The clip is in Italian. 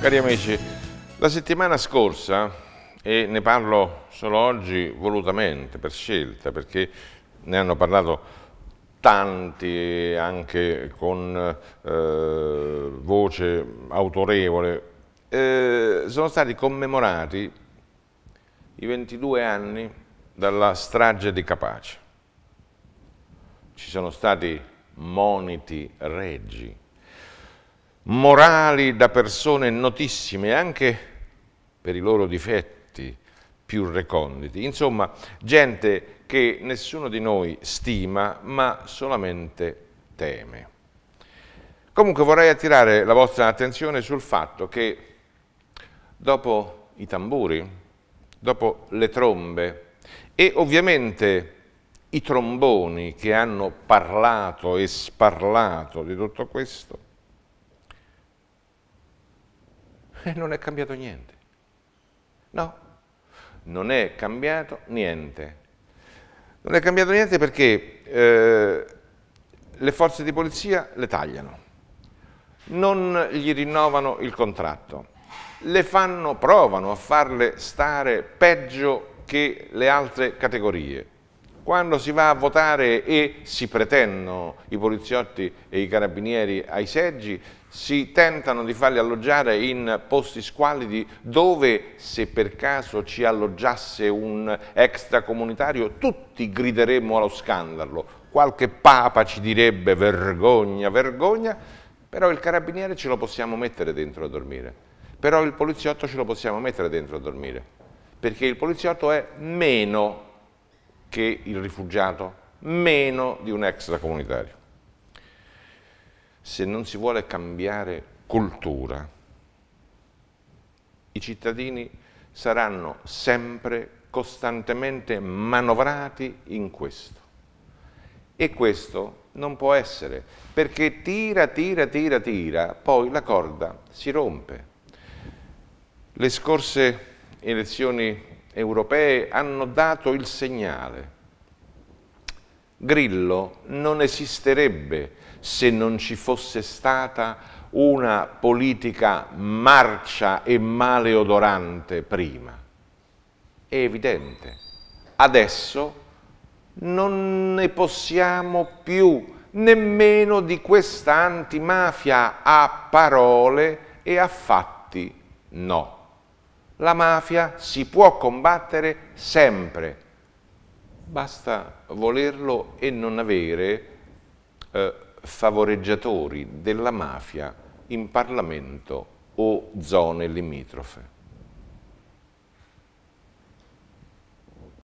Cari amici, la settimana scorsa, e ne parlo solo oggi volutamente, per scelta, perché ne hanno parlato tanti anche con eh, voce autorevole, eh, sono stati commemorati i 22 anni dalla strage di Capace. Ci sono stati moniti regi, morali da persone notissime anche per i loro difetti più reconditi. Insomma, gente che nessuno di noi stima, ma solamente teme. Comunque vorrei attirare la vostra attenzione sul fatto che dopo i tamburi, dopo le trombe e ovviamente i tromboni che hanno parlato e sparlato di tutto questo, E non è cambiato niente. No, non è cambiato niente. Non è cambiato niente perché eh, le forze di polizia le tagliano, non gli rinnovano il contratto, le fanno, provano a farle stare peggio che le altre categorie, quando si va a votare e si pretendono i poliziotti e i carabinieri ai seggi, si tentano di farli alloggiare in posti squalidi dove se per caso ci alloggiasse un extracomunitario tutti grideremmo allo scandalo, qualche papa ci direbbe vergogna, vergogna, però il carabiniere ce lo possiamo mettere dentro a dormire, però il poliziotto ce lo possiamo mettere dentro a dormire, perché il poliziotto è meno che il rifugiato, meno di un extracomunitario. Se non si vuole cambiare cultura, i cittadini saranno sempre costantemente manovrati in questo. E questo non può essere, perché tira, tira, tira, tira, poi la corda si rompe. Le scorse elezioni europee hanno dato il segnale. Grillo non esisterebbe se non ci fosse stata una politica marcia e maleodorante prima. È evidente. Adesso non ne possiamo più nemmeno di questa antimafia a parole e a fatti no. La mafia si può combattere sempre, basta volerlo e non avere eh, favoreggiatori della mafia in Parlamento o zone limitrofe.